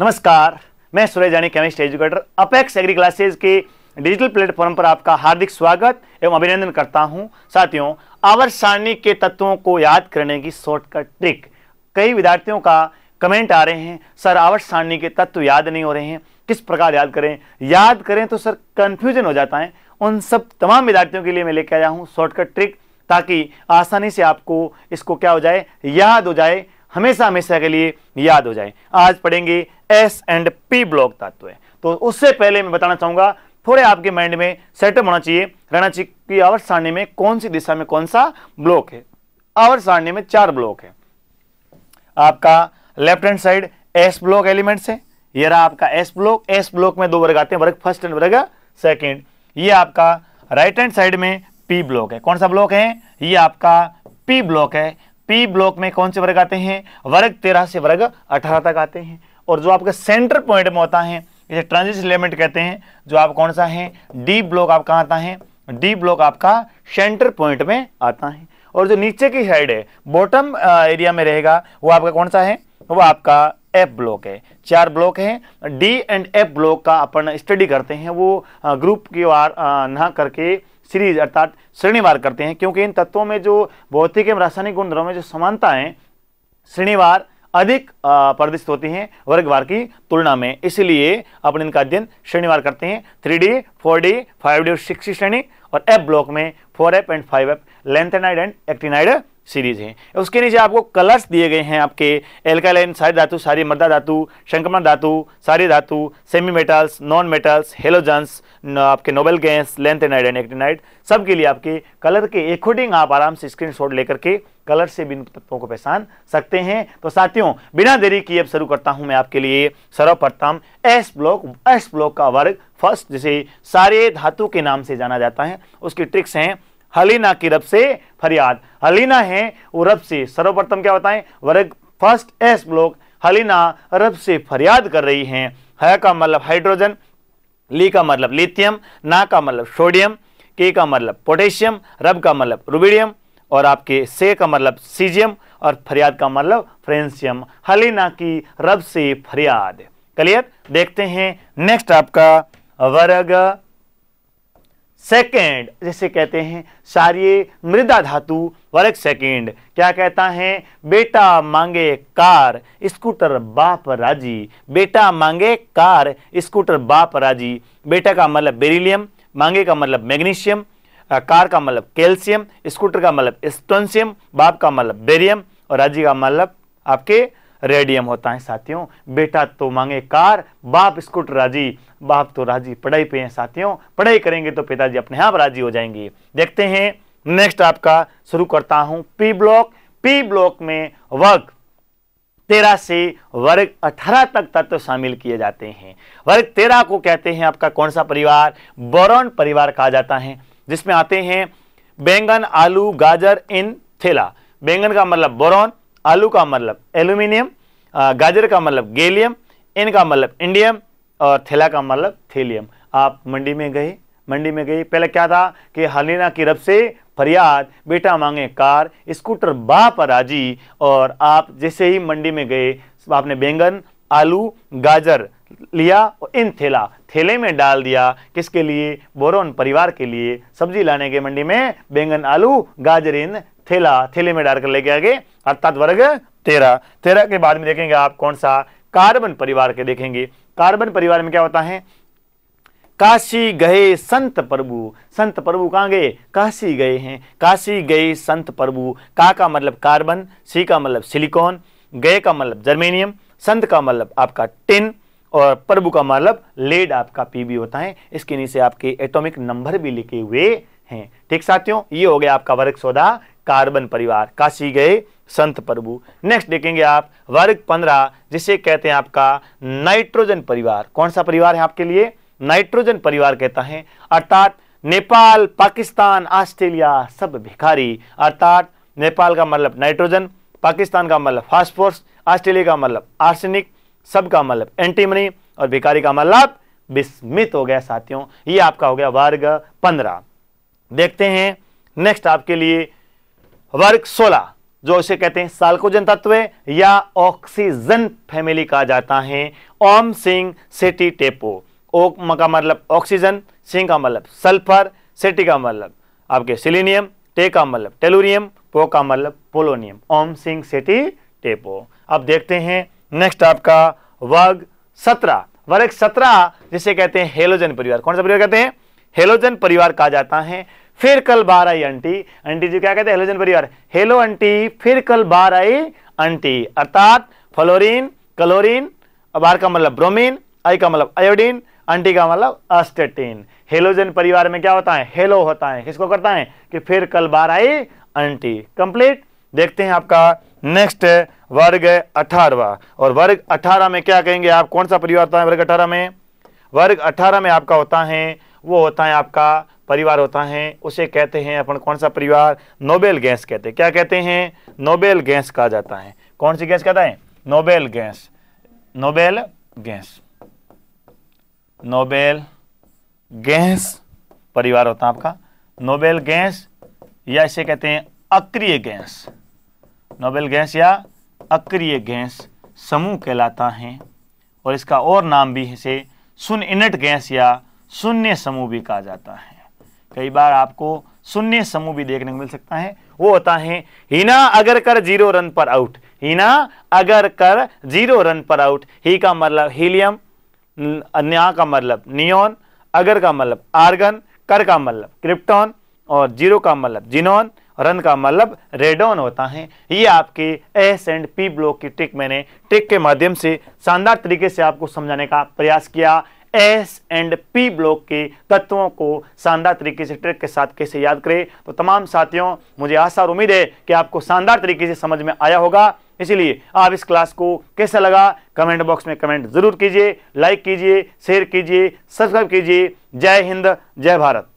नमस्कार मैं Suresh Jani chemist educator apex agri classes के डिजिटल प्लेटफॉर्म पर आपका हार्दिक स्वागत एवं अभिनंदन करता हूं साथियों आवर सारणी के तत्वों को याद करने की शॉर्टकट ट्रिक कई विद्यार्थियों का कमेंट आ रहे हैं सर आवर सारणी के तत्व याद नहीं हो रहे हैं किस प्रकार याद करें याद करें तो सर कन्फ्यूजन हो जाता है उन सब तमाम विद्यार्थियों के लिए मैं लेके आया हूँ शॉर्टकट ट्रिक ताकि आसानी से आपको इसको क्या हो जाए याद हो जाए हमेशा हमेशा के लिए याद हो जाए आज पढ़ेंगे एस एंड पी ब्लॉक तत्व है तो उससे पहले मैं बताना चाहूंगा थोड़े आपके माइंड में सेटअप होना चाहिए रहना चाहिए कि आवर्त सारणी में कौन सी दिशा में कौन सा ब्लॉक है आवर्त सारणी में चार ब्लॉक है आपका left hand side S block elements है ये रहा आपका एस ब्लॉक एस ब्लॉक में दो वर्ग आते हैं वर्ग फर्स्ट एंड वर्ग सेकेंड ये आपका राइट हैंड साइड में पी ब्लॉक है कौन सा ब्लॉक है ये आपका पी ब्लॉक है पी ब्लॉक में कौन से वर्ग आते हैं वर्ग तेरह से वर्ग अठारह तक आते हैं और जो आपके सेंटर पॉइंट में होता है इसे ट्रांजिशन एलिमेंट कहते हैं जो आप कौन सा है डी ब्लॉक आपका आता है डी ब्लॉक आपका सेंटर पॉइंट में आता है और जो नीचे की साइड है बॉटम एरिया में रहेगा वो आपका कौन सा है वो आपका एफ ब्लॉक है चार ब्लॉक हैं डी एंड एफ ब्लॉक का अपन स्टडी करते हैं वो ग्रुप की वार ना करके सीरीज अर्थात श्रेणीवार करते हैं क्योंकि इन तत्वों में जो भौतिक एवं रासायनिक गुण में जो समानता है श्रेणीवार अधिक प्रदर्शित होती हैं वर्गवार की तुलना में इसलिए अपन इनका अध्ययन श्रेणीवार करते हैं three D four D five D और सिक्स श्रेणी और एफ ब्लॉक में four F and five F lanthanide and actinide series है उसके नीचे आपको कलर्स दिए गए हैं आपके एल्कालाइन सारी धातु सारी मृदा धातु संक्रमण धातु सारी धातु semi metals non metals halogens आपके noble gas lanthanide and actinide सबके लिए आपके कलर के अकॉर्डिंग आप आराम से स्क्रीनशॉट लेकर के कलर से भी इन तत्वों को पहचान सकते हैं तो साथियों बिना देरी किए अब शुरू करता हूं मैं आपके लिए सर्वप्रथम एस ब्लॉक एस ब्लॉक का वर्ग फर्स्ट जिसे सारे धातु के नाम से जाना जाता है उसकी ट्रिक्स हैं हलीना की रब से फरियाद हलीना है वो रब से सर्वप्रथम क्या बताएं वर्ग फर्स्ट एस ब्लॉक हलीना रब से फरियाद कर रही है है का मतलब हाइड्रोजन ली का मतलब लिथियम ना का मतलब सोडियम के का मतलब पोटेशियम रब का मतलब रुबिडियम और आपके से का मतलब सीजियम और फरियाद का मतलब फ्रेंसियम हलीना की रब से फरियाद क्लियर देखते हैं नेक्स्ट आपका वर्ग सेकेंड जिसे कहते हैं सारिये मृदा धातु वर्ग सेकेंड क्या कहता है बेटा मांगे कार स्कूटर बाप राजी बेटा मांगे कार स्कूटर बाप राजी बेटा का मतलब बेरिलियम मांगे का मतलब मैग्नीशियम कार का मतलब कैल्शियम स्कूटर का मतलब स्टोनशियम बाप का मतलब बेरियम और राजी का मतलब आपके रेडियम होता है साथियों बेटा तो मांगे कार बाप स्कूटर राजी बाप तो राजी पढ़ाई पे हैं साथियों पढ़ाई करेंगे तो पिताजी अपने आप हाँ राजी हो जाएंगे देखते हैं नेक्स्ट आपका शुरू करता हूं पी ब्लॉक पी ब्लॉक में वर्ग तेरह से वर्ग अठारह तक तत्व शामिल किए जाते हैं वर्ग तेरह को कहते हैं आपका कौन सा परिवार बोरोन परिवार कहा जाता है जिसमें आते हैं बैंगन आलू गाजर इन थैला बैंगन का मतलब बोरॉन आलू का मतलब एल्यूमिनियम गाजर का मतलब गैलियम इन का मतलब इंडियम और थैला का मतलब थैलियम आप मंडी में गए मंडी में गई पहले क्या था कि हलीना की रब से फरियाद बेटा मांगे कार स्कूटर बाप राजी और आप जैसे ही मंडी में गए आपने बैंगन आलू गाजर लिया और इन थैला थैले में डाल दिया किसके लिए बोरोन परिवार के लिए सब्जी लाने के मंडी में बैंगन आलू गाजर इन थैला थैले में डालकर लेके आगे अर्थात वर्ग तेरह तेरह के बाद में देखेंगे आप कौन सा कार्बन परिवार के देखेंगे कार्बन परिवार में क्या होता है काशी गए संत प्रभु संत प्रभु कहाँ गए काशी गए हैं काशी गए संत प्रभु का का मतलब कार्बन सी का मतलब सिलिकॉन गए का मतलब जर्मेनियम संत का मतलब आपका टिन और प्रभु का मतलब लेड आपका पीबी होता है इसके नीचे आपके एटॉमिक नंबर भी लिखे हुए हैं ठीक साथियों ये हो गया आपका वर्ग सौदा कार्बन परिवार काशी गए संत प्रभु नेक्स्ट देखेंगे आप वर्ग पंद्रह जिसे कहते हैं आपका नाइट्रोजन परिवार कौन सा परिवार है आपके लिए नाइट्रोजन परिवार कहता है अर्थात नेपाल पाकिस्तान ऑस्ट्रेलिया सब भिखारी अर्थात नेपाल का मतलब नाइट्रोजन पाकिस्तान का मतलब फास्फोर्स आस्ट्रेलिया का मतलब आर्सेनिक सब का मतलब एंटीमनी और भिकारी का मतलब विस्मित हो गया साथियों ये आपका हो गया वर्ग पंद्रह देखते हैं नेक्स्ट आपके लिए वर्ग सोलह जो इसे कहते हैं साल्कोजन तत्व या ऑक्सीजन फैमिली कहा जाता है ओम सिंह सेटी टेपो ओम का मतलब ऑक्सीजन सिंह का मतलब सल्फर सेटी का मतलब आपके सिलीनियम टे का मतलब टेलोरियम पो का मतलब पोलोनियम ओम सिंह सेटी एपो अब देखते हैं नेक्स्ट आपका वर्ग सत्रह वर्ग सत्रह जिसे कहते हैं हेलोजन परिवार कौन सा परिवार कहते हैं हेलोजन परिवार कहा जाता है फिर कल बार आई अंटी अंटी जी क्या कहते हैं हेलोजन परिवार हेलो अंटी फिर कल बार आई अंटी अर्थात फ्लोरीन क्लोरीन बार का मतलब ब्रोमीन आई का मतलब आयोडीन अंटी का मतलब अस्टेटिन हेलोजन परिवार में क्या होता है हेलो होता है किसको करता है कि फिर कल बार आई अंटी कंप्लीट देखते हैं आपका नेक्स्ट है वर्ग अठारवा और वर्ग अठारह में क्या कहेंगे आप कौन सा परिवार होता है वर्ग अठारह में वर्ग अठारह में आपका होता है वो होता है आपका परिवार होता है उसे कहते हैं अपन कौन सा परिवार नोबेल गैस कहते हैं क्या कहते हैं नोबेल गैस कहा जाता है कौन सी गैस कहता है noble gas noble gas noble gas परिवार होता है आपका नोबेल गैस या इसे कहते हैं अक्रिय गैस नोबेल गैस या अक्रिय गैस समूह कहलाता है और इसका और नाम भी इसे सुन इनट गैस या शून्य समूह भी कहा जाता है कई बार आपको शून्य समूह भी देखने को मिल सकता है वो होता है हीना अगर कर जीरो रन पर आउट हिना अगर कर जीरो रन पर आउट ही का मतलब हीलियम न्या का मतलब नियोन अगर का मतलब आर्गन कर का मतलब क्रिप्टॉन और जीरो का मतलब जिनोन रन का मतलब रेड ऑन होता है ये आपके एस एंड पी ब्लॉक की ट्रिक मैंने ट्रिक के माध्यम से शानदार तरीके से आपको समझाने का प्रयास किया एस एंड पी ब्लॉक के तत्वों को शानदार तरीके से ट्रिक के साथ कैसे याद करें तो तमाम साथियों मुझे आशा और उम्मीद है कि आपको शानदार तरीके से समझ में आया होगा इसीलिए आप इस क्लास को कैसा लगा कमेंट बॉक्स में कमेंट जरूर कीजिए लाइक कीजिए शेयर कीजिए सब्सक्राइब कीजिए जय हिंद जय भारत